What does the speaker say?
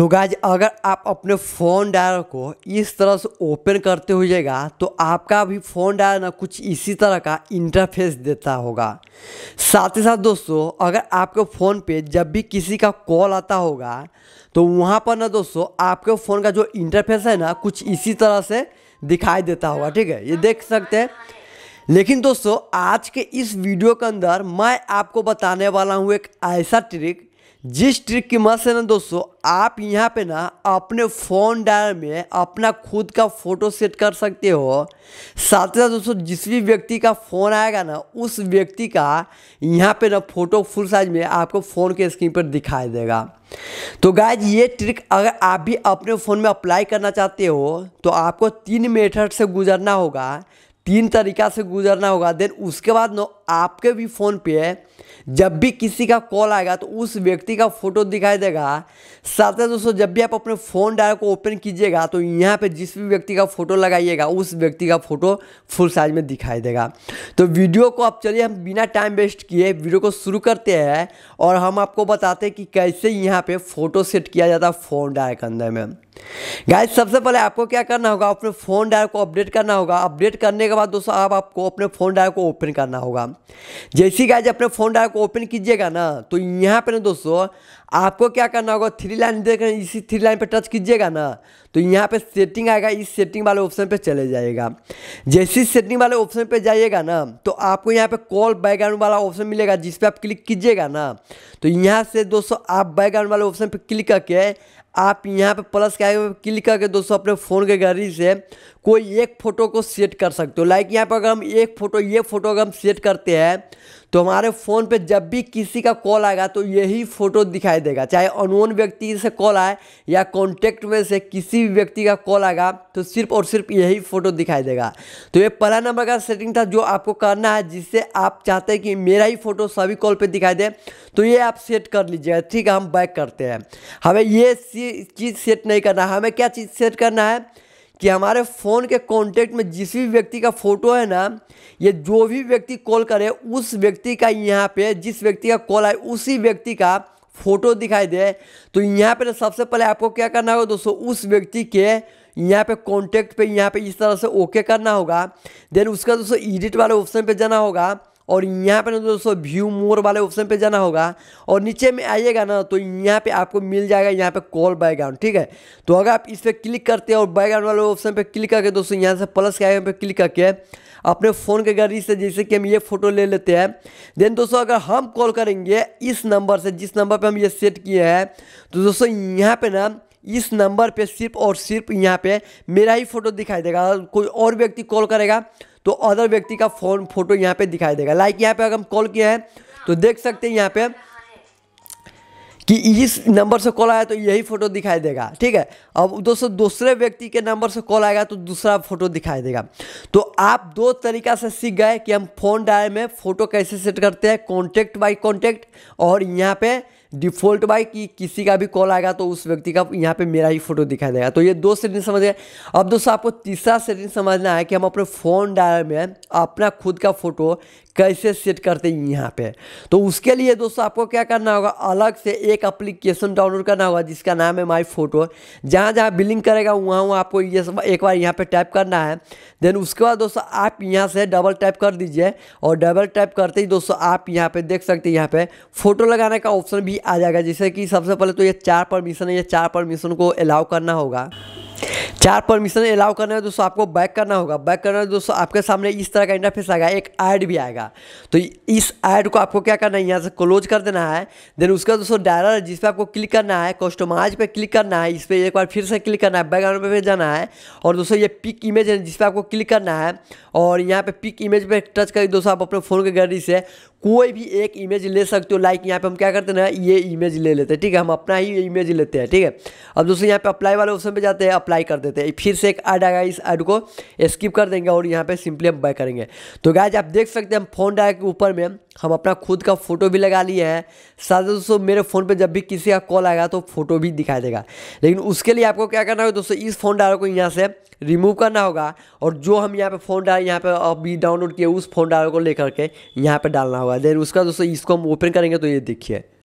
तो गाज अगर आप अपने फ़ोन डायर को इस तरह से ओपन करते हुएगा तो आपका भी फ़ोन डायर ना कुछ इसी तरह का इंटरफेस देता होगा साथ ही साथ दोस्तों अगर आपके फ़ोन पे जब भी किसी का कॉल आता होगा तो वहाँ पर ना दोस्तों आपके फ़ोन का जो इंटरफेस है ना कुछ इसी तरह से दिखाई देता होगा ठीक है ये देख सकते हैं लेकिन दोस्तों आज के इस वीडियो के अंदर मैं आपको बताने वाला हूँ एक ऐसा ट्रिक जिस ट्रिक की मदद से ना दोस्तों आप यहाँ पे ना अपने फ़ोन डायल में अपना खुद का फ़ोटो सेट कर सकते हो साथ ही साथ दोस्तों जिस भी व्यक्ति का फ़ोन आएगा ना उस व्यक्ति का यहाँ पे ना फ़ोटो फुल साइज में आपको फ़ोन के स्क्रीन पर दिखाई देगा तो गाइज ये ट्रिक अगर आप भी अपने फ़ोन में अप्लाई करना चाहते हो तो आपको तीन मेथड से गुजरना होगा तीन तरीका से गुजरना होगा देन उसके बाद ना आपके भी फ़ोन पे है जब भी किसी का कॉल आएगा तो उस व्यक्ति का फ़ोटो दिखाई देगा साथ ही दोस्तों जब भी आप अपने फ़ोन डायर को ओपन कीजिएगा तो यहाँ पे जिस भी व्यक्ति का फ़ोटो लगाइएगा उस व्यक्ति का फ़ोटो फुल साइज में दिखाई देगा तो वीडियो को आप चलिए हम बिना टाइम वेस्ट किए वीडियो को शुरू करते हैं और हम आपको बताते हैं कि कैसे यहाँ पर फ़ोटो सेट किया जाता है फ़ोन डायर के अंदर में गाइस सबसे पहले आपको क्या करना होगा अपने फ़ोन डायर को अपडेट करना होगा अपडेट करने के बाद दोस्तों आप आपको अपने फ़ोन डायर को ओपन करना होगा जैसे गाइज अपने फ़ोन को ओपन कीजिएगा ना तो यहाँ पर ना दोस्तों आपको क्या करना होगा थ्री लाइन देख रहे हैं इसी थ्री लाइन पर टच कीजिएगा ना तो यहाँ पे सेटिंग आएगा इस सेटिंग वाले ऑप्शन पे चले जाएगा जैसे सेटिंग वाले ऑप्शन पे जाइएगा ना तो आपको यहाँ पे कॉल बैकग्राउंड वाला ऑप्शन मिलेगा जिस पे आप क्लिक कीजिएगा ना तो यहाँ से दोस्तों आप बैकग्राउंड वाले ऑप्शन पर क्लिक करके आप यहाँ पे प्लस के आगे क्लिक करके दोस्तों अपने फ़ोन के गैलरी से कोई एक फ़ोटो को सेट कर सकते हो लाइक यहाँ पर अगर हम एक फ़ोटो ये फ़ोटो अगर हम सेट करते हैं तो हमारे फ़ोन पे जब भी किसी का कॉल आएगा तो यही फ़ोटो दिखाई देगा चाहे अनोन व्यक्ति से कॉल आए या कॉन्टेक्ट में से किसी भी व्यक्ति का कॉल आएगा तो सिर्फ और सिर्फ यही फ़ोटो दिखाई देगा तो ये पहला नंबर का सेटिंग था जो आपको करना है जिससे आप चाहते हैं कि मेरा ही फ़ोटो सभी कॉल पर दिखाई दे तो ये आप सेट कर लीजिएगा ठीक है हम बैक करते हैं हमें ये चीज़ सेट नहीं करना हमें क्या चीज़ सेट करना है कि हमारे फ़ोन के कॉन्टेक्ट में जिस भी व्यक्ति का फ़ोटो है ना ये जो भी व्यक्ति कॉल करे उस व्यक्ति का यहाँ पे जिस व्यक्ति का कॉल आए उसी व्यक्ति का फ़ोटो दिखाई दे तो यहाँ पे तो सबसे पहले आपको क्या करना होगा दोस्तों उस व्यक्ति के यहाँ पे कॉन्टेक्ट पे यहाँ पे इस तरह से ओके करना होगा देन उसका दोस्तों एडिट वाले ऑप्शन पे जाना होगा और यहाँ पे ना दोस्तों व्यू मोर वाले ऑप्शन पे जाना होगा और नीचे में आइएगा ना तो यहाँ पे आपको मिल जाएगा यहाँ पे कॉल बैकग्राउंड ठीक है तो अगर आप इस पर क्लिक करते हैं और बैकग्राउंड वाले ऑप्शन पर क्लिक करके दोस्तों यहाँ से प्लस के आइकन पर क्लिक करके अपने फ़ोन के गैलरी से जैसे कि हम ये फ़ोटो ले लेते हैं देन दोस्तों अगर हम कॉल करेंगे इस नंबर से जिस नंबर पर हम ये सेट किए हैं तो दोस्तों यहाँ पे ना इस नंबर पे सिर्फ और सिर्फ यहाँ पे मेरा ही फोटो दिखाई देगा कोई और व्यक्ति कॉल करेगा तो अदर व्यक्ति का फोन फोटो यहाँ पे दिखाई देगा लाइक यहाँ पे अगर हम कॉल किया है तो देख सकते हैं यहाँ पे कि इस नंबर से कॉल आया तो यही फोटो दिखाई देगा ठीक है अब दोस्तों दूसरे व्यक्ति के नंबर से कॉल आएगा तो दूसरा फोटो दिखाई देगा तो आप दो तरीका से सीख गए कि हम फोन डायल में फोटो कैसे सेट करते हैं कॉन्टेक्ट बाई कॉन्टेक्ट और यहाँ पे डिफॉल्ट बाय कि किसी का भी कॉल आएगा तो उस व्यक्ति का यहाँ पे मेरा ही फोटो दिखाई देगा तो ये दो सेटिंग समझ गए अब दोस्तों आपको तीसरा सेटिंग समझना है कि हम अपने फ़ोन डायर में अपना खुद का फोटो कैसे सेट करते हैं यहाँ पे तो उसके लिए दोस्तों आपको क्या करना होगा अलग से एक एप्लीकेशन डाउनलोड करना होगा जिसका नाम है माई फोटो जहाँ जहाँ बिलिंग करेगा वहाँ वहाँ आपको ये एक बार यहाँ पर टाइप करना है देन उसके बाद दोस्तों आप यहाँ से डबल टाइप कर दीजिए और डबल टाइप करते ही दोस्तों आप यहाँ पर देख सकते हैं यहाँ पर फोटो लगाने का ऑप्शन भी आ जाएगा जैसे कि सबसे पहले तो ये चार परमिशन है ये चार परमिशन को अलाउ करना होगा चार परमिशन अलाउ करना है दोस्तों आपको बैक करना होगा बैक करना है दोस्तों आपके सामने इस तरह का इंटरफेस आएगा एक ऐड भी आएगा तो इस ऐड को आपको क्या करना है यहाँ से क्लोज कर देना है देन उसका दोस्तों डायरर है जिस पर आपको क्लिक करना है कस्टमाइज पे क्लिक करना है इस पर एक बार फिर से क्लिक करना है बैकग्राउंड पर जाना है और दोस्तों ये पिक इमेज है जिसपे आपको क्लिक करना है और यहाँ पे पिक इमेज पे टच करके दोस्तों आप अपने फ़ोन के गैलरी से कोई भी एक इमेज ले सकते हो लाइक यहाँ पे हम क्या करते हैं ना ये इमेज ले लेते हैं ठीक है हम अपना ही इमेज लेते हैं ठीक है अब दोस्तों यहाँ पे अप्लाई वाले ऑप्शन पे जाते हैं अप्लाई कर देते हैं फिर से एक ऐड आएगा इस ऐड को स्किप कर देंगे और यहाँ पे सिंपली हम बाय करेंगे तो गाय आप देख सकते हैं हम फोन के ऊपर में हम अपना खुद का फ़ोटो भी लगा लिए हैं साथ दोस्तों मेरे फ़ोन पे जब भी किसी का कॉल आएगा तो फ़ोटो भी दिखाई देगा लेकिन उसके लिए आपको क्या करना होगा दोस्तों इस फ़ोन डायर को यहाँ से रिमूव करना होगा और जो हम यहाँ पे फ़ोन डाल यहाँ पे अभी डाउनलोड किए उस फ़ोन डायर को लेकर के यहाँ पे डालना होगा देन उसका दोस्तों इसको हम ओपन करेंगे तो ये देखिए